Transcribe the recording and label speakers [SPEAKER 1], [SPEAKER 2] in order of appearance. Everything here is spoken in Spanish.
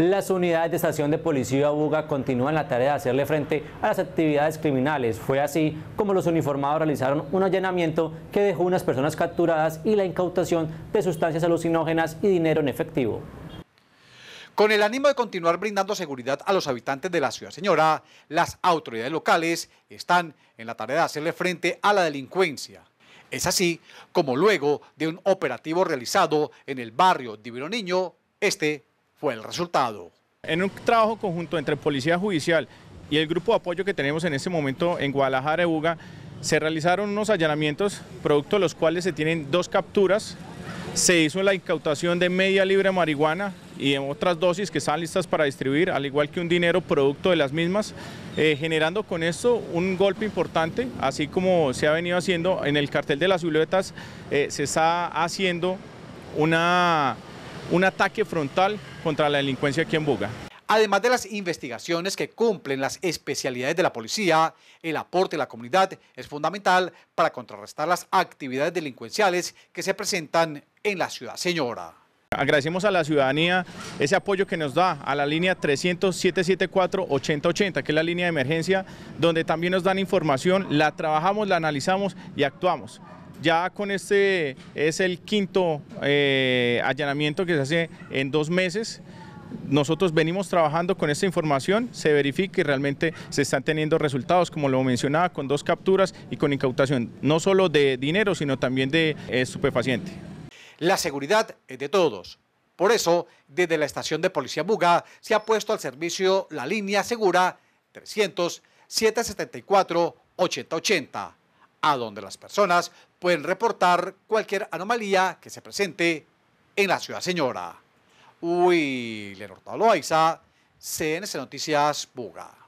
[SPEAKER 1] Las unidades de estación de policía Buga continúan la tarea de hacerle frente a las actividades criminales. Fue así como los uniformados realizaron un allanamiento que dejó unas personas capturadas y la incautación de sustancias alucinógenas y dinero en efectivo.
[SPEAKER 2] Con el ánimo de continuar brindando seguridad a los habitantes de la ciudad señora, las autoridades locales están en la tarea de hacerle frente a la delincuencia. Es así como luego de un operativo realizado en el barrio de Vironiño, este fue el
[SPEAKER 3] resultado. En un trabajo conjunto entre Policía Judicial y el grupo de apoyo que tenemos en este momento en Guadalajara, Buga, se realizaron unos allanamientos, producto de los cuales se tienen dos capturas. Se hizo la incautación de media libre marihuana y en otras dosis que están listas para distribuir, al igual que un dinero producto de las mismas, eh, generando con esto un golpe importante, así como se ha venido haciendo en el cartel de las siluetas, eh, se está haciendo una un ataque frontal contra la delincuencia aquí en Buga. Además de las investigaciones
[SPEAKER 2] que cumplen las especialidades de la policía, el aporte de la comunidad es fundamental para contrarrestar las actividades delincuenciales
[SPEAKER 3] que se presentan en la ciudad señora. Agradecemos a la ciudadanía ese apoyo que nos da a la línea 300 8080 que es la línea de emergencia, donde también nos dan información, la trabajamos, la analizamos y actuamos. Ya con este es el quinto eh, allanamiento que se hace en dos meses. Nosotros venimos trabajando con esta información, se verifica y realmente se están teniendo resultados, como lo mencionaba, con dos capturas y con incautación, no solo de dinero, sino también de eh, estupefaciente.
[SPEAKER 2] La seguridad es de todos. Por eso, desde la estación de Policía Buga se ha puesto al servicio la línea segura 300 774 8080 a donde las personas pueden reportar cualquier anomalía que se presente en la ciudad señora. Uy, Leonardo Loaiza, CNC Noticias Buga.